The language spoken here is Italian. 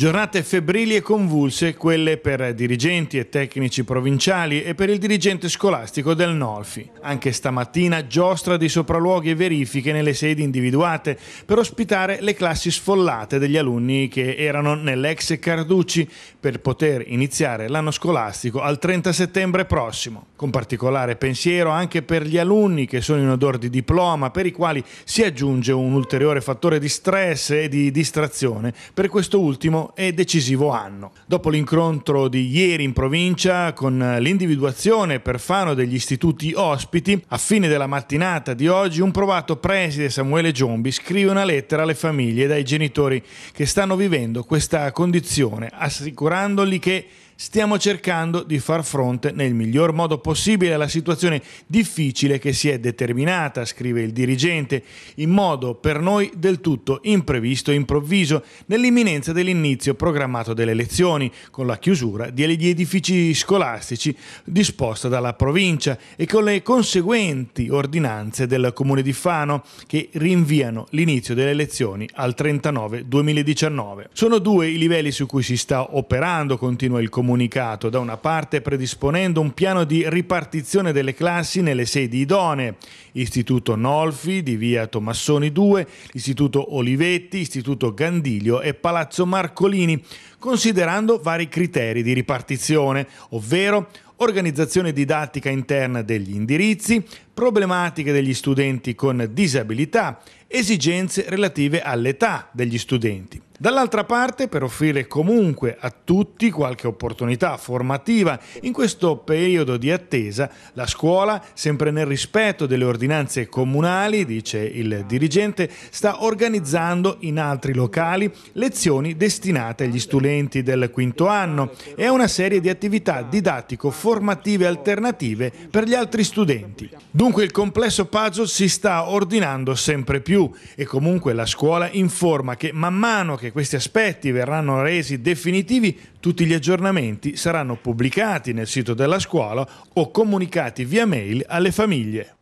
Giornate febbrili e convulse, quelle per dirigenti e tecnici provinciali e per il dirigente scolastico del Nolfi. Anche stamattina giostra di sopralluoghi e verifiche nelle sedi individuate per ospitare le classi sfollate degli alunni che erano nell'ex Carducci per poter iniziare l'anno scolastico al 30 settembre prossimo. Con particolare pensiero anche per gli alunni che sono in odor di diploma, per i quali si aggiunge un ulteriore fattore di stress e di distrazione per questo ultimo e decisivo anno. Dopo l'incontro di ieri in provincia con l'individuazione per Fano degli istituti ospiti, a fine della mattinata di oggi un provato preside Samuele Giombi scrive una lettera alle famiglie e ai genitori che stanno vivendo questa condizione, assicurandoli che stiamo cercando di far fronte nel miglior modo possibile alla situazione difficile che si è determinata, scrive il dirigente, in modo per noi del tutto imprevisto e improvviso, nell'imminenza dell'inizio programmato delle elezioni, con la chiusura degli edifici scolastici disposta dalla provincia e con le conseguenti ordinanze del comune di Fano che rinviano l'inizio delle elezioni al 39 2019. Sono due i livelli su cui si sta operando, continua il comune comunicato, da una parte predisponendo un piano di ripartizione delle classi nelle sedi idonee, Istituto Nolfi di via Tommassoni 2, Istituto Olivetti, Istituto Gandiglio e Palazzo Marcolini, considerando vari criteri di ripartizione, ovvero organizzazione didattica interna degli indirizzi, problematiche degli studenti con disabilità, esigenze relative all'età degli studenti. Dall'altra parte, per offrire comunque a tutti qualche opportunità formativa, in questo periodo di attesa la scuola, sempre nel rispetto delle ordinanze comunali, dice il dirigente, sta organizzando in altri locali lezioni destinate agli studenti del quinto anno e a una serie di attività didattico-formative alternative per gli altri studenti. Dunque il complesso puzzle si sta ordinando sempre più e comunque la scuola informa che man mano che che questi aspetti verranno resi definitivi, tutti gli aggiornamenti saranno pubblicati nel sito della scuola o comunicati via mail alle famiglie.